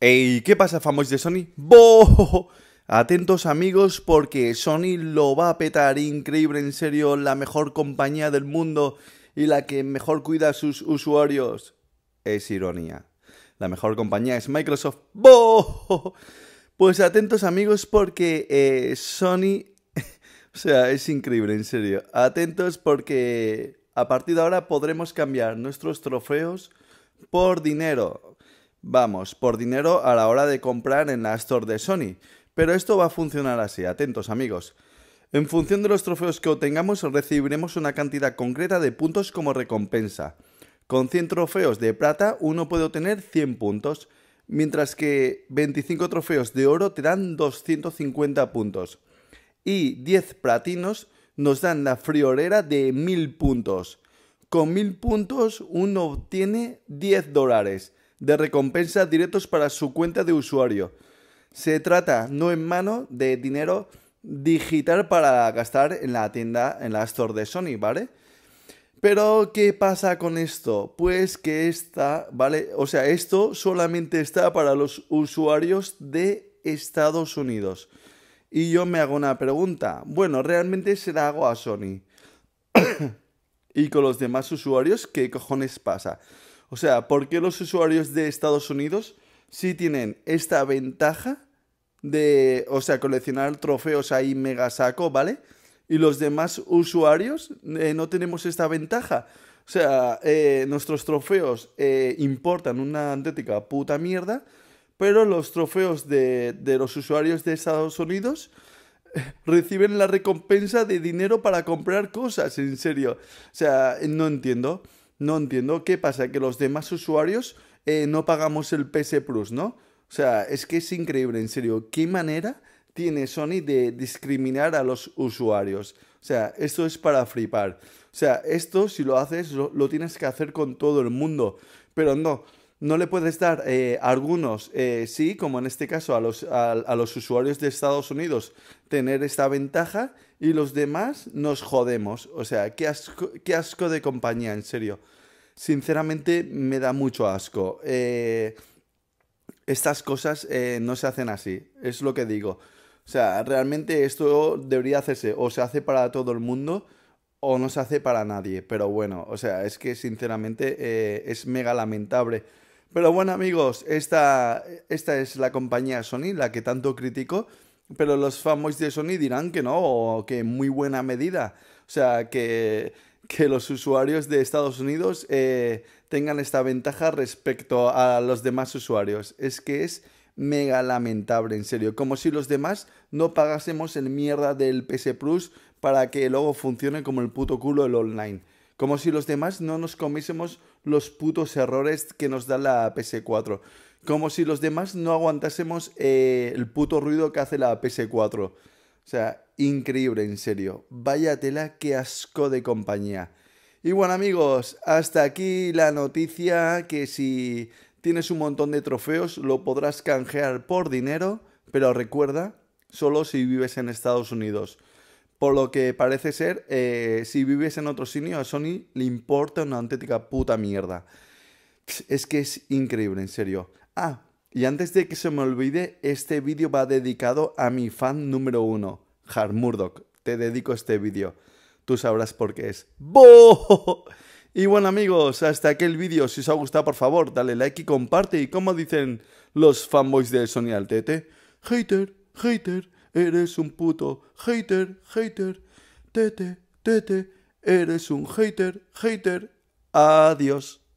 ¡Ey! qué pasa, famosos de Sony? ¡Boo! Atentos amigos porque Sony lo va a petar increíble, en serio, la mejor compañía del mundo y la que mejor cuida a sus usuarios. Es ironía. La mejor compañía es Microsoft. ¡Boo! Pues atentos amigos porque eh, Sony... o sea, es increíble, en serio. Atentos porque a partir de ahora podremos cambiar nuestros trofeos por dinero vamos, por dinero a la hora de comprar en la Store de Sony. Pero esto va a funcionar así, atentos amigos. En función de los trofeos que obtengamos recibiremos una cantidad concreta de puntos como recompensa. Con 100 trofeos de plata uno puede obtener 100 puntos, mientras que 25 trofeos de oro te dan 250 puntos. Y 10 platinos nos dan la friolera de 1000 puntos. Con 1000 puntos uno obtiene 10 dólares de recompensas directos para su cuenta de usuario. Se trata, no en mano, de dinero digital para gastar en la tienda, en la Store de Sony, ¿vale? Pero, ¿qué pasa con esto? Pues que esta, ¿vale? O sea, esto solamente está para los usuarios de Estados Unidos. Y yo me hago una pregunta. Bueno, realmente se la hago a Sony. y con los demás usuarios, ¿qué cojones pasa? O sea, ¿por qué los usuarios de Estados Unidos sí tienen esta ventaja de, o sea, coleccionar trofeos ahí mega saco, ¿vale? Y los demás usuarios eh, no tenemos esta ventaja. O sea, eh, nuestros trofeos eh, importan una antética puta mierda, pero los trofeos de, de los usuarios de Estados Unidos reciben la recompensa de dinero para comprar cosas, en serio. O sea, no entiendo. No entiendo qué pasa, que los demás usuarios eh, no pagamos el PS Plus, ¿no? O sea, es que es increíble, en serio. ¿Qué manera tiene Sony de discriminar a los usuarios? O sea, esto es para flipar. O sea, esto si lo haces lo tienes que hacer con todo el mundo. Pero no, no le puedes dar a eh, algunos, eh, sí, como en este caso a los, a, los, usuarios de Estados Unidos, tener esta ventaja y los demás nos jodemos. O sea, qué asco, de compañía, en serio. Sinceramente me da mucho asco. Eh, estas cosas no se hacen así, es lo que digo. O sea, realmente esto debería hacerse o se hace para todo el mundo o no se hace para nadie. Pero bueno, o sea, es que sinceramente es mega lamentable. Pero bueno, amigos, esta, esta es la compañía Sony, la que tanto critico. Pero los famosos de Sony dirán que no, o que en muy buena medida. O sea, que, los usuarios de Estados Unidos eh, tengan esta ventaja respecto a los demás usuarios. Es que es mega lamentable, en serio. Como si los demás no pagásemos el mierda del PS Plus para que luego funcione como el puto culo el online. Como si los demás no nos comiésemos los putos errores que nos da la PS4. Como si los demás no aguantásemos eh, el puto ruido que hace la PS4. O sea, increíble, en serio. Vaya tela, qué asco de compañía. Y bueno amigos, hasta aquí la noticia que si tienes un montón de trofeos lo podrás canjear por dinero, pero recuerda, solo si vives en Estados Unidos. Por lo que parece ser, eh, si vives en otro sitio, a Sony le importa una auténtica puta mierda. Es que es increíble, en serio. Ah, y antes de que se me olvide, este vídeo va dedicado a mi fan número uno, Harmurdoc. Te dedico este vídeo. Tú sabrás por qué es. ¡Boo! Y bueno amigos, hasta aquel el vídeo. Si os ha gustado, por favor, dale like y comparte. Y como dicen los fanboys de Sony al tete? hater, hater eres un puto hater, hater, tete, tete, eres un hater, hater, adiós.